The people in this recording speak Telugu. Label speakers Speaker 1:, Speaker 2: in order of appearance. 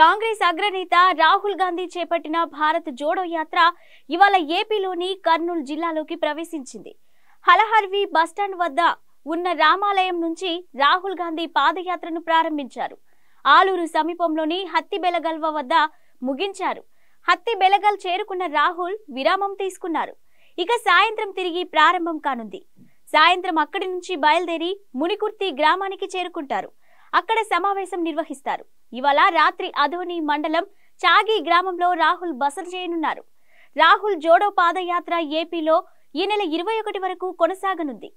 Speaker 1: కాంగ్రెస్ అగ్రనేత రాహుల్ గాంధీ చేపట్టిన భారత్ జోడో యాత్ర ఇవాళ ఏపీలోని కర్నూలు జిల్లాలోకి ప్రవేశించింది హలహర్వి బస్టాండ్ వద్ద ఉన్న రామాలయం నుంచి రాహుల్ గాంధీ పాదయాత్రను ప్రారంభించారు ఆలూరు సమీపంలోని హత్తిబెలగల్వ వద్ద ముగించారు హత్తిబెలగల్ చేరుకున్న రాహుల్ విరామం తీసుకున్నారు ఇక సాయంత్రం తిరిగి ప్రారంభం కానుంది సాయంత్రం అక్కడి నుంచి బయలుదేరి మునికుర్తి గ్రామానికి చేరుకుంటారు అక్కడ సమావేశం నిర్వహిస్తారు ఇవాళ రాత్రి అధోని మండలం చాగి గ్రామంలో రాహుల్ బసలు చేయనున్నారు రాహుల్ జోడో పాదయాత్ర ఏపీలో ఈ నెల ఇరవై ఒకటి వరకు కొనసాగనుంది